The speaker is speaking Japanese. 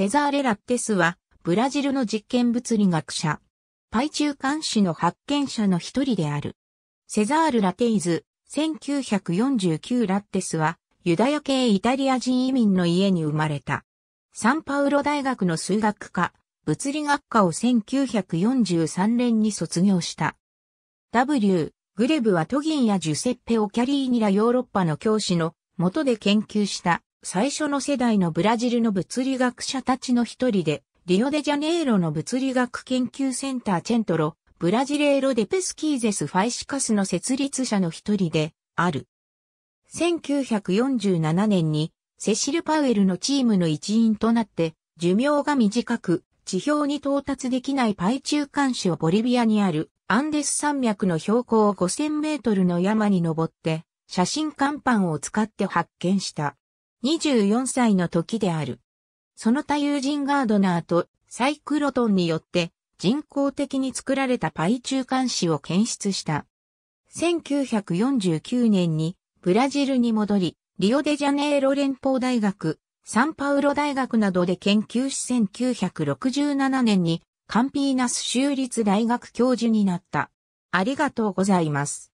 セザーレ・ラッテスは、ブラジルの実験物理学者。パイ中間子の発見者の一人である。セザール・ラテイズ、1949ラッテスは、ユダヤ系イタリア人移民の家に生まれた。サンパウロ大学の数学科、物理学科を1943年に卒業した。W、グレブはトギンやジュセッペ・オキャリーニらヨーロッパの教師の元で研究した最初の世代のブラジルの物理学者たちの一人で、リオデジャネイロの物理学研究センターチェントロ、ブラジレーロ・デペスキーゼス・ファイシカスの設立者の一人で、ある。1947年に、セシル・パウエルのチームの一員となって、寿命が短く、地表に到達できないパイ中間種をボリビアにあるアンデス山脈の標高5000メートルの山に登って、写真看板を使って発見した。24歳の時である。その他友人ガードナーとサイクロトンによって人工的に作られたパイ中間子を検出した。1949年にブラジルに戻り、リオデジャネイロ連邦大学、サンパウロ大学などで研究し1967年にカンピーナス州立大学教授になった。ありがとうございます。